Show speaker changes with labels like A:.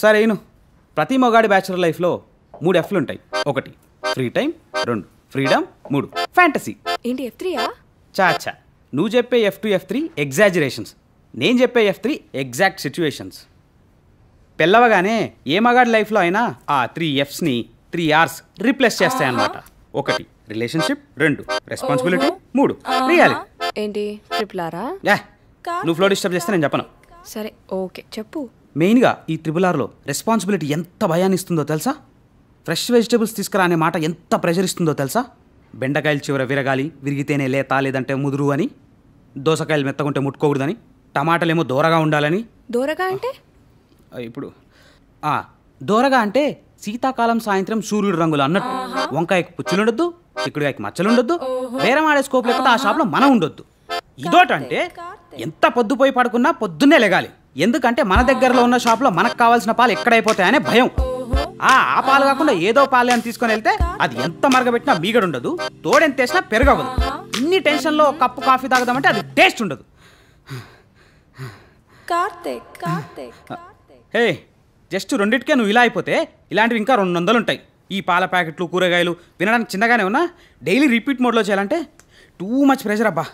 A: సరేను ప్రతి మొగాడి బ్యాచులర్ లైఫ్లో మూడు ఎఫ్లు ఉంటాయి ఒకటి ఫ్రీ టైం రెండు ఫ్రీడమ్ మూడు ఫ్యాంటసీ ఏంటి ఎఫ్ త్రీయా చాచా నువ్వు చెప్పే F two F three exaggerations నేను చెప్పే ఎఫ్ త్రీ ఎగ్జాక్ట్ సిచ్యువేషన్స్ పిల్లవగానే ఏ మగాడి లైఫ్లో అయినా ఆ త్రీ ఎఫ్స్ని త్రీ ఆర్స్ రీప్లేస్ చేస్తాయన్నమాట ఒకటి రిలేషన్షిప్ రెండు రెస్పాన్సిబిలిటీ మూడు ఏంటి నువ్వు ఫ్లో డిస్టర్బ్ చేస్తే నేను చెప్పను సరే ఓకే చెప్పు మెయిన్గా ఈ ట్రిపుల్ ఆర్లో రెస్పాన్సిబిలిటీ ఎంత భయాన్ని ఇస్తుందో తెలుసా ఫ్రెష్ వెజిటేబుల్స్ తీసుకురా అనే మాట ఎంత ప్రెషర్ ఇస్తుందో తెలుసా బెండకాయలు చివర విరగాలి విరిగితేనే లేత లేదంటే ముదురు అని దోసకాయలు మెత్తకుంటే ముట్టుకోకూడదని ఏమో దూరగా ఉండాలని దూరగా అంటే ఇప్పుడు దూరగా అంటే శీతాకాలం సాయంత్రం సూర్యుడు రంగులు అన్నట్టు వంకాయకి పుచ్చులుండొద్దు చిక్కుడుకాయకి మచ్చలుండొద్దు వేరే ఆడే స్కోప్ లేకపోతే ఆ షాప్లో మనం ఉండొద్దు ఇదోటంటే ఎంత పొద్దుపోయి పడుకున్నా పొద్దున్నే లెగాలి ఎందుకంటే మన దగ్గరలో ఉన్న షాప్లో మనకు కావాల్సిన పాలు ఎక్కడైపోతాయనే భయం ఆ పాలు కాకుండా ఏదో పాలే అని తీసుకొని వెళ్తే అది ఎంత మరగబెట్టినా మీగడుండదు తోడెంతేసినా పెరగవదు ఇన్ని టెన్షన్లో ఒక కప్పు కాఫీ తాగుదామంటే అది టేస్ట్ ఉండదు హే జస్ట్ రెండిటికే నువ్వు ఇలా అయిపోతే ఇలాంటివి ఇంకా రెండు వందలు ఉంటాయి ఈ పాల ప్యాకెట్లు కూరగాయలు వినడానికి చిన్నగానే ఉన్నా డైలీ రిపీట్ మోడ్లో చేయాలంటే టూ మచ్ ప్రెషర్ అబ్బా